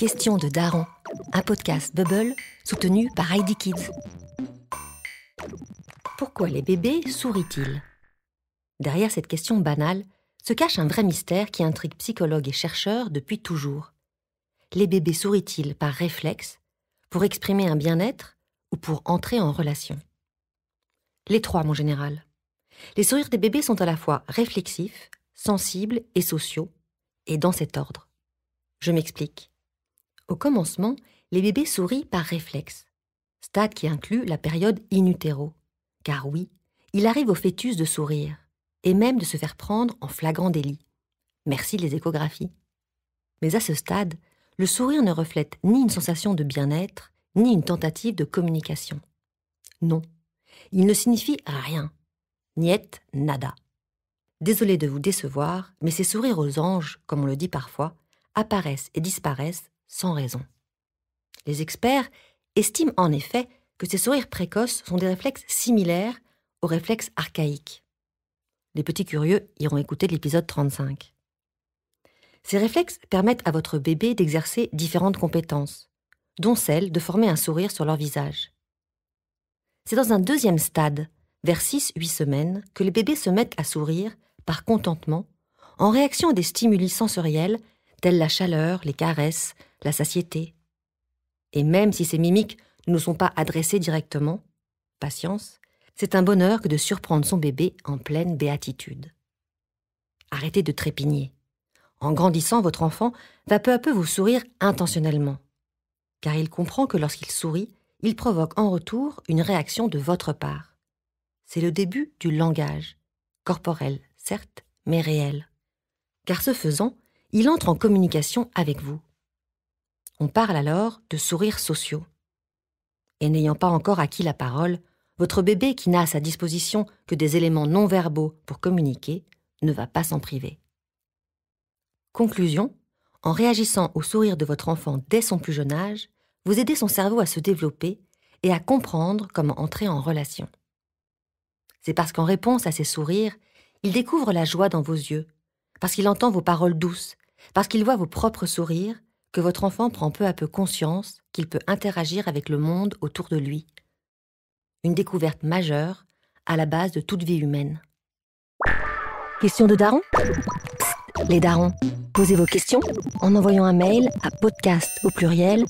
Question de Daron, un podcast Bubble soutenu par Heidi Kids. Pourquoi les bébés sourient-ils Derrière cette question banale se cache un vrai mystère qui intrigue psychologues et chercheurs depuis toujours. Les bébés sourient-ils par réflexe, pour exprimer un bien-être ou pour entrer en relation Les trois, mon général. Les sourires des bébés sont à la fois réflexifs, sensibles et sociaux, et dans cet ordre. Je m'explique. Au commencement, les bébés sourient par réflexe, stade qui inclut la période in utero. Car oui, il arrive au fœtus de sourire, et même de se faire prendre en flagrant délit. Merci les échographies. Mais à ce stade, le sourire ne reflète ni une sensation de bien-être, ni une tentative de communication. Non, il ne signifie rien. Niet nada. Désolé de vous décevoir, mais ces sourires aux anges, comme on le dit parfois, apparaissent et disparaissent sans raison. Les experts estiment en effet que ces sourires précoces sont des réflexes similaires aux réflexes archaïques. Les petits curieux iront écouter l'épisode 35. Ces réflexes permettent à votre bébé d'exercer différentes compétences, dont celle de former un sourire sur leur visage. C'est dans un deuxième stade, vers 6-8 semaines, que les bébés se mettent à sourire par contentement en réaction à des stimuli sensoriels telles la chaleur, les caresses, la satiété. Et même si ces mimiques ne nous sont pas adressées directement, patience, c'est un bonheur que de surprendre son bébé en pleine béatitude. Arrêtez de trépigner. En grandissant, votre enfant va peu à peu vous sourire intentionnellement, car il comprend que lorsqu'il sourit, il provoque en retour une réaction de votre part. C'est le début du langage, corporel, certes, mais réel. Car ce faisant, il entre en communication avec vous. On parle alors de sourires sociaux. Et n'ayant pas encore acquis la parole, votre bébé, qui n'a à sa disposition que des éléments non verbaux pour communiquer, ne va pas s'en priver. Conclusion, en réagissant au sourire de votre enfant dès son plus jeune âge, vous aidez son cerveau à se développer et à comprendre comment entrer en relation. C'est parce qu'en réponse à ces sourires, il découvre la joie dans vos yeux, parce qu'il entend vos paroles douces parce qu'il voit vos propres sourires que votre enfant prend peu à peu conscience qu'il peut interagir avec le monde autour de lui. Une découverte majeure à la base de toute vie humaine. Question de daron Les darons, posez vos questions en envoyant un mail à podcast au pluriel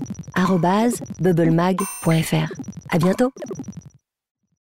bubblemag.fr. À bientôt